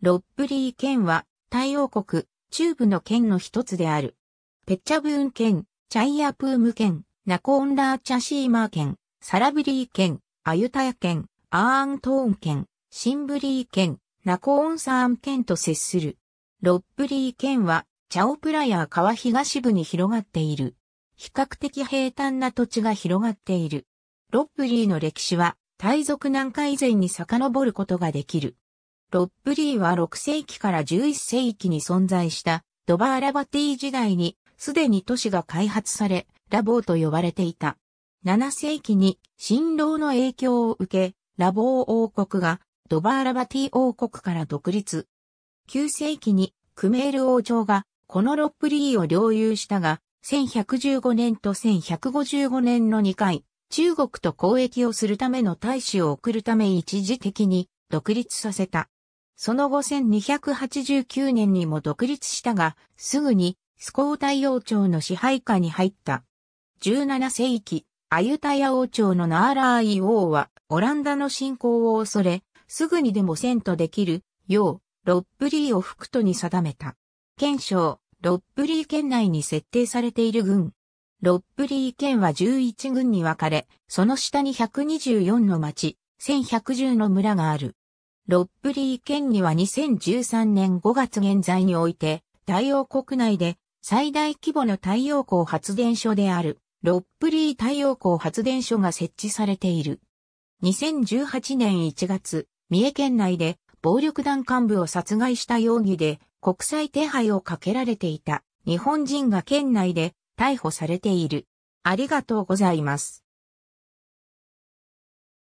ロッブリー県は、タイ王国、中部の県の一つである。ペッチャブーン県、チャイアプーム県、ナコーンラーチャシーマー県、サラブリー県、アユタヤ県、アーントーン県、シンブリー県、ナコーンサーン県と接する。ロッブリー県は、チャオプラヤー川東部に広がっている。比較的平坦な土地が広がっている。ロッブリーの歴史は、大族南下以前に遡ることができる。ロッブリーは6世紀から11世紀に存在したドバーラバティ時代にすでに都市が開発され、ラボーと呼ばれていた。7世紀に新郎の影響を受け、ラボー王国がドバーラバティ王国から独立。9世紀にクメール王朝がこのロップリーを領有したが、1115年と1155年の2回、中国と交易をするための大使を送るため一時的に独立させた。その後1289年にも独立したが、すぐにスコータイ王朝の支配下に入った。17世紀、アユタヤ王朝のナーラーイ王は、オランダの侵攻を恐れ、すぐにでも戦都できる、よう、ロッブリーを副都に定めた。県省、ロッブリー県内に設定されている軍。ロッブリー県は11軍に分かれ、その下に124の町、1110の村がある。ロッブリー県議は2013年5月現在において、太陽国内で最大規模の太陽光発電所である、ロッブリー太陽光発電所が設置されている。2018年1月、三重県内で暴力団幹部を殺害した容疑で国際手配をかけられていた日本人が県内で逮捕されている。ありがとうございます。